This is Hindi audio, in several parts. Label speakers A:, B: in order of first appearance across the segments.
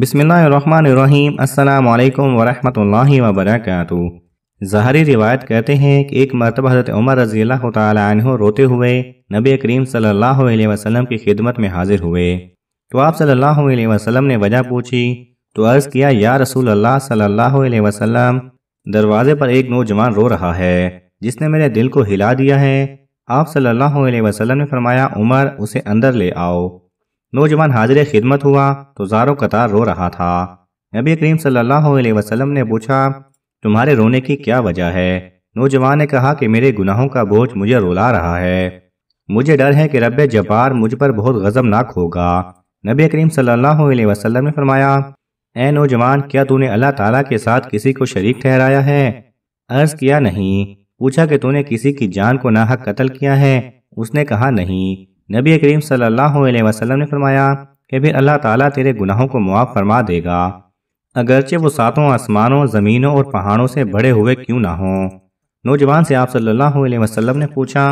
A: बिसमीम् अल्लाम वरहमल वबरक ज़ाहरी रिवायत कहते हैं कि एक मरतबा हज़रत उमर रज़ी अल्लाह तह रोते हुए नबी करीम सल्लल्लाहु अलैहि वसल्लम की खिदमत में हाजिर हुए तो आप सल्लल्लाहु अलैहि वसल्लम ने वजह पूछी तो अर्ज़ किया या रसूल अल्लाह सल्लल्लाहु अलैहि वसल्लम दरवाज़े पर एक नौजवान रो रहा है जिसने मेरे दिल को हिला दिया है आप सल्लल्लाहु अलैहि वसल्लम ने फरमाया उमर उसे अंदर ले आओ नौजवान हाजिर खिदमत हुआ तो जारो कतार रो रहा था नबी करीम सल्लल्लाहु अलैहि वसल्लम ने पूछा तुम्हारे रोने की क्या वजह है नौजवान ने कहा कि मेरे गुनाहों का बोझ मुझे रोला रहा है मुझे डर है कि रब जबार मुझ पर बहुत गजबनाक होगा नबी करीम सल्लल्लाहु अलैहि वसल्लम ने फरमाया ए नौजवान क्या तूने अल्लाह ताला के साथ किसी को शरीक ठहराया है अर्ज किया नहीं पूछा कि तूने किसी की जान को नाहक कत्ल किया है उसने कहा नहीं नबी करीम सल्लल्लाहु अलैहि वसल्लम ने फरमाया कि फिर अल्लाह ताला तेरे गुनाहों को मुआफ़ फरमा देगा अगरचे वो सातों आसमानों ज़मीनों और पहाड़ों से बड़े हुए क्यों ना हों नौजवान से आप सल्लल्लाहु अलैहि वसल्लम ने पूछा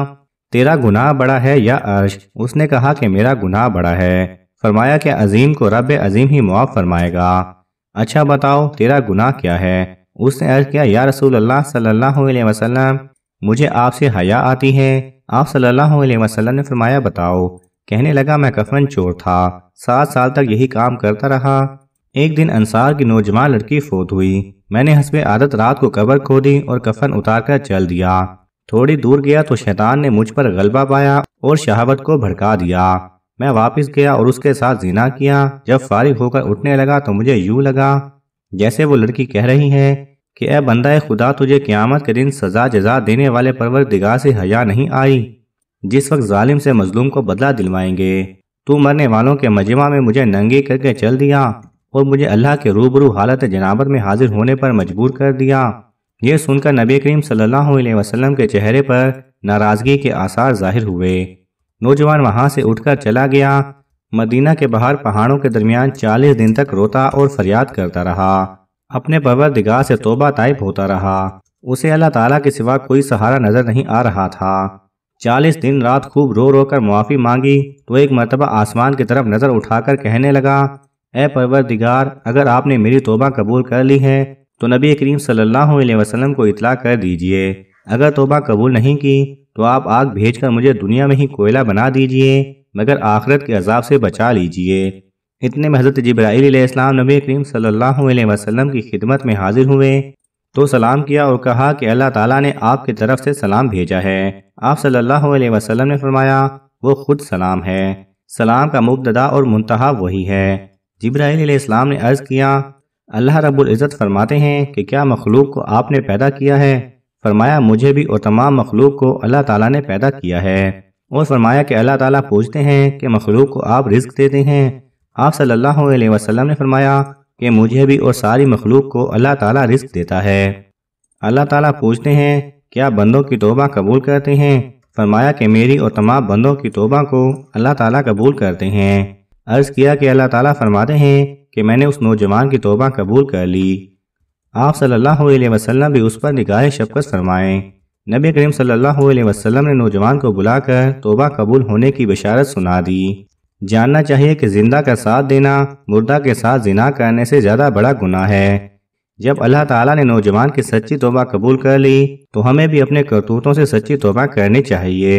A: तेरा गुनाह बड़ा है या अर्श उसने कहा कि मेरा गुनाह बड़ा है फरमाया कि अजीम को रब अजीम ही मुआफ़ फरमाएगा अच्छा बताओ तेरा गुनाह क्या है उसने अर्ज किया या रसूल अल्लाह सल्लल्लाहु अलैहि वसल्लम मुझे आपसे हया आती है आप सल्लल्लाहु अलैहि वसल्लम ने फरमाया बताओ कहने लगा मैं कफन चोर था सात साल तक यही काम करता रहा एक दिन अंसार की नौजवान लड़की फोत हुई मैंने हंसबे आदत रात को कबर खोदी और कफन उतार कर चल दिया थोड़ी दूर गया तो शैतान ने मुझ पर गलबा पाया और शहावत को भड़का दिया मैं वापस गया और उसके साथ जीना किया जब फारिग होकर उठने लगा तो मुझे यूं लगा जैसे वो लड़की कह रही है कि ए बंदा खुदा तुझे क़्यामत के दिन सज़ा जजा देने वाले परवर दिगा से हया नहीं आई जिस वक्त ालिम से मजलूम को बदला दिलवाएंगे तू मरने वालों के मजमा में मुझे नंगी करके चल दिया और मुझे अल्लाह के रूबरू हालत जनाबत में हाजिर होने पर मजबूर कर दिया ये सुनकर नबी करीम सल्लल्लाहु अलैहि वसल्लम के चेहरे पर नाराज़गी के आसार जाहिर हुए नौजवान वहाँ से उठकर चला गया मदीना के बाहर पहाड़ों के दरमियान चालीस दिन तक रोता और फरियाद करता रहा अपने परवरदिगार से तोबा ताइब होता रहा उसे अल्लाह ताला के सिवा कोई सहारा नजर नहीं आ रहा था चालीस दिन रात खूब रो रो कर मुआफ़ी मांगी तो एक मरतबा आसमान की तरफ नज़र उठाकर कहने लगा ए दिगार अगर आपने मेरी तोबा कबूल कर ली है तो नबी करीम सल्लल्लाहु अलैहि वसल्लम को इतला कर दीजिए अगर तोबा कबूल नहीं की तो आप आग भेजकर मुझे दुनिया में ही कोयला बना दीजिए मगर आखरत के अजाब से बचा लीजिए इतने में हज़रत जब्राईल नबी करीम सल्लाम की खिदमत में हाजिर हुए तो सलाम किया और कहा कि अल्लाह ताला ने आपकी तरफ से सलाम भेजा है आप सल्लल्लाहु अलैहि वसल्लम ने फरमाया वो खुद सलाम है सलाम का मुबदा और मुंतहा वही है जब्राईल ने अर्ज़ किया अल्लाह रब्बुल फरमाते हैं कि क्या मखलूक को आपने पैदा किया है फरमाया मुझे भी और तमाम मखलूक को अल्लाह ताला ने पैदा किया है और फरमाया कि अल्लाह ताली पूछते हैं कि मखलूक को आप रिस्क देते हैं आप सल्लल्लाहु अलैहि वसल्लम ने फरमाया कि मुझे भी और सारी मखलूक को अल्लाह ताला रिस्क देता है अल्लाह ताला पूछते हैं क्या बंदों की तोबा कबूल करते हैं फरमाया कि मेरी और तमाम बंदों की तोबा को अल्लाह ताला कबूल करते हैं अर्ज़ किया कि अल्लाह ताला फरमाते हैं कि मैंने उस नौजवान की तोबा कबूल कर ली आप सल्लल्लाहु अलैहि वसल्लम भी उस पर निगाह शफकत फरमाएं नबी करीम सल्लल्लाहु अलैहि वसल्लम ने नौजवान को बुलाकर तोबा कबूल होने की बशारत सुना दी जानना चाहिए कि जिंदा का साथ देना मुर्दा के साथ जिना करने से ज़्यादा बड़ा गुना है जब अल्लाह ताला ने नौजवान की सच्ची तोबा कबूल कर ली तो हमें भी अपने करतूतों से सच्ची तोबा करनी चाहिए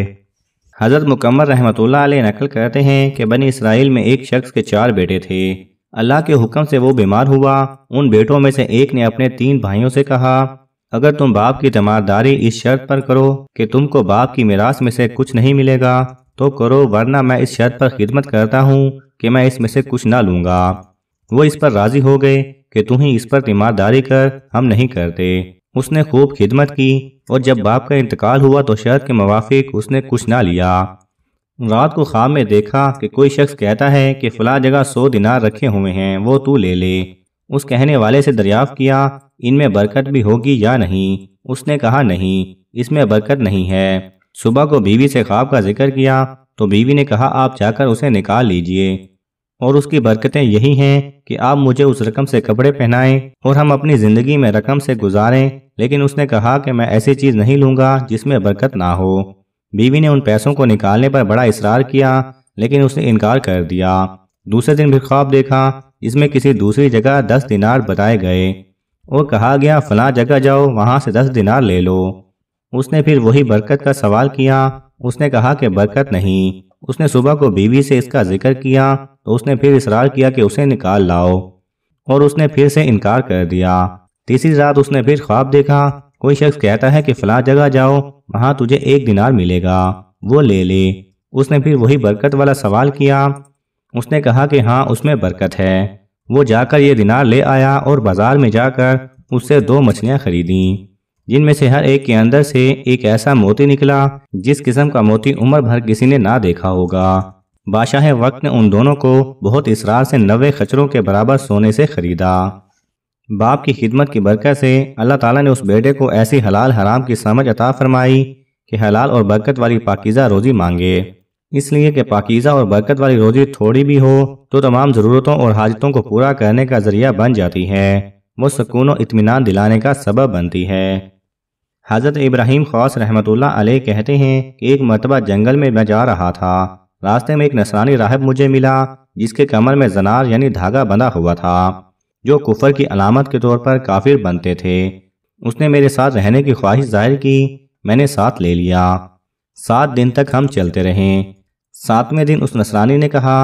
A: हज़रत मुकम्मल रहमत नकल करते हैं कि बनी इसराइल में एक शख्स के चार बेटे थे अल्लाह के हुक्म से वो बीमार हुआ उन बेटों में से एक ने अपने तीन भाइयों से कहा अगर तुम बाप की जमादारी इस शर्त पर करो कि तुमको बाप की मिरास में से कुछ नहीं मिलेगा तो करो वरना मैं इस शर्त पर खिदमत करता हूँ कि मैं इसमें से कुछ ना लूँगा वो इस पर राजी हो गए कि तू ही इस पर तीमारदारी कर हम नहीं करते उसने खूब खिदमत की और जब बाप का इंतकाल हुआ तो शर्त के मुवाफिक उसने कुछ ना लिया रात को ख्वाब में देखा कि कोई शख्स कहता है कि फ़ला जगह सौ दिनार रखे हुए हैं वो तू ले ले उस कहने वाले से दरियाफ़ किया इनमें बरकत भी होगी या नहीं उसने कहा नहीं इसमें बरकत नहीं है सुबह को बीवी से ख्वाब का जिक्र किया तो बीवी ने कहा आप जाकर उसे निकाल लीजिए और उसकी बरकतें यही हैं कि आप मुझे उस रकम से कपड़े पहनाएं और हम अपनी ज़िंदगी में रकम से गुजारें लेकिन उसने कहा कि मैं ऐसी चीज़ नहीं लूँगा जिसमें बरकत ना हो बीवी ने उन पैसों को निकालने पर बड़ा इसरार किया लेकिन उसने इनकार कर दिया दूसरे दिन भी ख्वाब देखा इसमें किसी दूसरी जगह दस दिनार बताए गए और कहा गया फला जगह जाओ वहाँ से दस दिनार ले लो उसने फिर वही बरकत का सवाल किया उसने कहा कि बरकत नहीं उसने सुबह को बीवी से इसका जिक्र किया तो उसने फिर इसरार किया कि उसे निकाल लाओ और उसने फिर से इनकार कर दिया तीसरी रात उसने फिर ख्वाब देखा कोई शख्स कहता है कि फला जगह जाओ वहां तुझे एक दिनार मिलेगा वो ले ले उसने फिर वही बरकत वाला सवाल किया उसने कहा कि हाँ उसमें बरकत है वो जाकर ये दिनार ले आया और बाजार में जाकर उससे दो मछलियाँ खरीदी जिनमें से हर एक के अंदर से एक ऐसा मोती निकला जिस किस्म का मोती उम्र भर किसी ने ना देखा होगा बादशाह वक्त ने उन दोनों को बहुत इसरार से नवे खचरों के बराबर सोने से खरीदा बाप की खिदमत की बरकत से अल्लाह ताला ने उस बेटे को ऐसी हलाल हराम की समझ अता फरमाई कि हलाल और बरकत वाली पाकिज़ा रोज़ी मांगे इसलिए कि पाकिज़ा और बरकत वाली रोज़ी थोड़ी भी हो तो तमाम ज़रूरतों और हाजतों को पूरा करने का ज़रिया बन जाती है वो सुकून और इतमान दिलाने का सबब बनती है हज़रत इब्राहिम खास रहमत आलह कहते हैं कि एक मरतबा जंगल में मैं जा रहा था रास्ते में एक नसरानी राहब मुझे मिला जिसके कमर में जनार यानी धागा बंधा हुआ था जो कुफर की अलामत के तौर पर काफिर बनते थे उसने मेरे साथ रहने की ख्वाहिश जाहिर की मैंने साथ ले लिया सात दिन तक हम चलते रहे सातवें दिन उस नसरानी ने कहा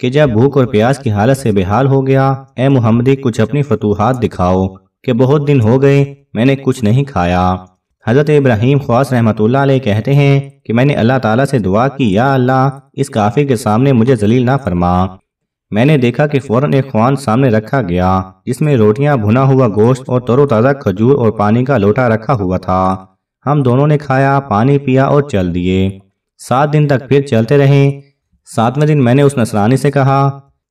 A: कि जब भूख और प्यास की हालत से बेहाल हो गया ए मोहम्मदी कुछ अपनी फतूहत दिखाओ कि बहुत दिन हो गए मैंने कुछ नहीं खाया हज़रत इब्राहिम ख्वास रहमत कहते हैं कि मैंने अल्लाह ताला से दुआ की या अल्लाह इस काफी के सामने मुझे जलील ना फरमा मैंने देखा कि फ़ौरन एक खुआन सामने रखा गया जिसमें रोटियां भुना हुआ गोश्त और तरोताज़ा खजूर और पानी का लोटा रखा हुआ था हम दोनों ने खाया पानी पिया और चल दिए सात दिन तक फिर चलते रहे सातवें दिन मैंने उस नसरानी से कहा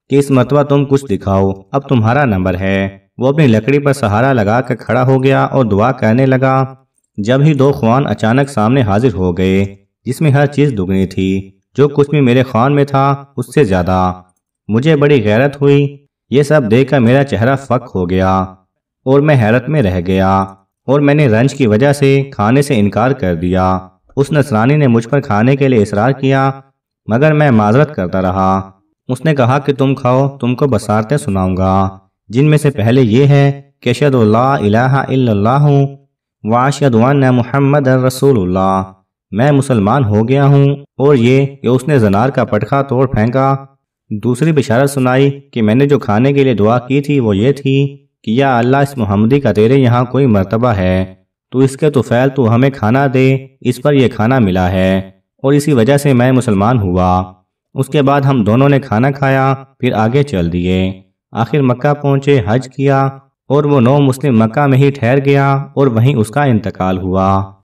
A: कि इस मरतबा तुम कुछ दिखाओ अब तुम्हारा नंबर है वो अपनी लकड़ी पर सहारा लगा कर खड़ा हो गया और दुआ करने लगा जब ही दो खान अचानक सामने हाजिर हो गए जिसमें हर चीज़ दुगनी थी जो कुछ भी मेरे खान में था उससे ज़्यादा मुझे बड़ी गैरत हुई ये सब देख कर मेरा चेहरा फक हो गया और मैं हैरत में रह गया और मैंने रंज की वजह से खाने से इनकार कर दिया उस नसरानी ने मुझ पर खाने के लिए इसरार किया मगर मैं माजरत करता रहा उसने कहा कि तुम खाओ तुमको बसारतें सुनाऊंगा जिनमें से पहले ये है कि अशदुल्ला वाशदवान मोहम्मद रसूलुल्लाह मैं मुसलमान हो गया हूँ और ये कि उसने जनार का पटखा तोड़ फेंका दूसरी बिशारत सुनाई कि मैंने जो खाने के लिए दुआ की थी वो ये थी कि या अल्लाह इस मोहम्मदी का तेरे यहाँ कोई मर्तबा है तो इसके तो फ़ैल तो हमें खाना दे इस पर यह खाना मिला है और इसी वजह से मैं मुसलमान हुआ उसके बाद हम दोनों ने खाना खाया फिर आगे चल दिए आखिर मक्का पहुंचे हज किया और वो नौ मुस्लिम मक्का में ही ठहर गया और वहीं उसका इंतकाल हुआ